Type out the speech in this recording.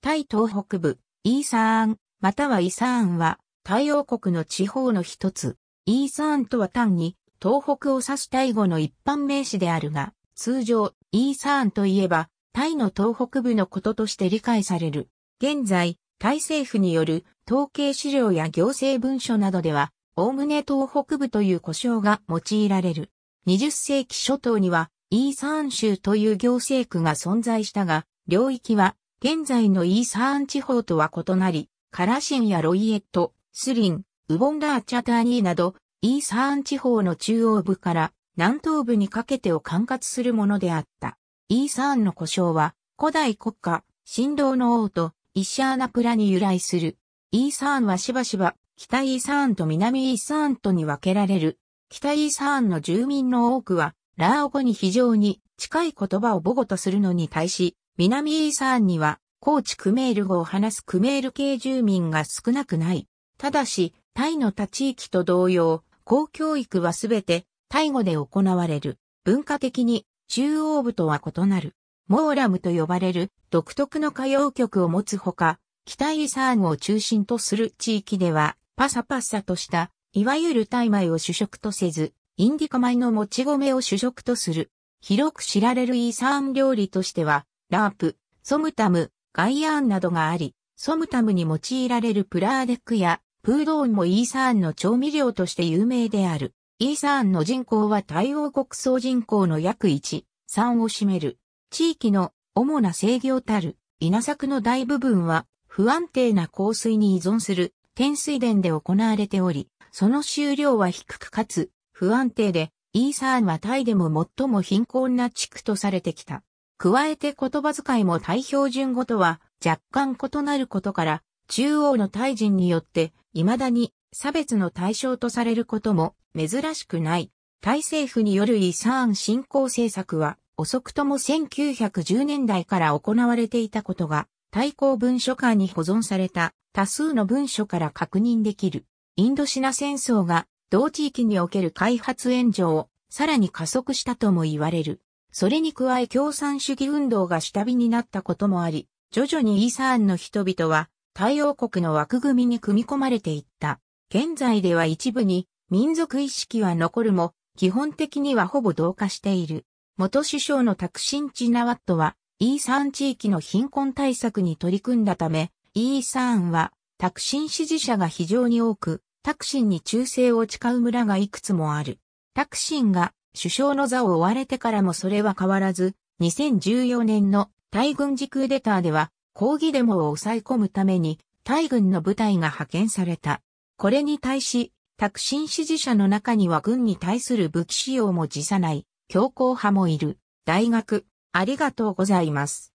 タイ東北部、イーサーン、またはイサーンは、タイ王国の地方の一つ。イーサーンとは単に、東北を指すタイ語の一般名詞であるが、通常、イーサーンといえば、タイの東北部のこととして理解される。現在、タイ政府による統計資料や行政文書などでは、おおむね東北部という呼称が用いられる。20世紀初頭には、イーサーン州という行政区が存在したが、領域は現在のイーサーン地方とは異なり、カラシンやロイエット、スリン、ウボンダーチャターニーなど、イーサーン地方の中央部から南東部にかけてを管轄するものであった。イーサーンの呼称は、古代国家、神道の王と、イシャーナプラに由来する。イーサーンはしばしば、北イーサーンと南イーサーンとに分けられる。北イーサーンの住民の多くは、ラーオ語に非常に近い言葉を母語とするのに対し、南イーサーンには、高地クメール語を話すクメール系住民が少なくない。ただし、タイの他地域と同様、公教育はすべてタイ語で行われる。文化的に中央部とは異なる。モーラムと呼ばれる独特の歌謡曲を持つほか、北イーサーンを中心とする地域では、パサパサとした、いわゆるタイ米を主食とせず、インディカ米のもち米を主食とする。広く知られるイーサーン料理としては、ラープ、ソムタム、ガイアーンなどがあり、ソムタムに用いられるプラーデックやプードーンもイーサーンの調味料として有名である。イーサーンの人口は対応国総人口の約1、3を占める。地域の主な制御たる稲作の大部分は不安定な降水に依存する天水田で行われており、その収量は低くかつ不安定で、イーサーンはタイでも最も貧困な地区とされてきた。加えて言葉遣いも対標準語とは若干異なることから、中央の大人によって未だに差別の対象とされることも珍しくない。タイ政府によるイサーン振興政策は遅くとも1910年代から行われていたことが、対抗文書館に保存された多数の文書から確認できる。インドシナ戦争が同地域における開発援助をさらに加速したとも言われる。それに加え共産主義運動が下火になったこともあり、徐々にイーサーンの人々は太陽国の枠組みに組み込まれていった。現在では一部に民族意識は残るも、基本的にはほぼ同化している。元首相のタクシン・チナワットは、イーサーン地域の貧困対策に取り組んだため、イーサーンはタクシン支持者が非常に多く、タクシンに忠誠を誓う村がいくつもある。タクシンが首相の座を追われてからもそれは変わらず、2014年の大軍時クーデターでは、抗議デモを抑え込むために、大軍の部隊が派遣された。これに対し、タクシン支持者の中には軍に対する武器使用も辞さない、強硬派もいる。大学、ありがとうございます。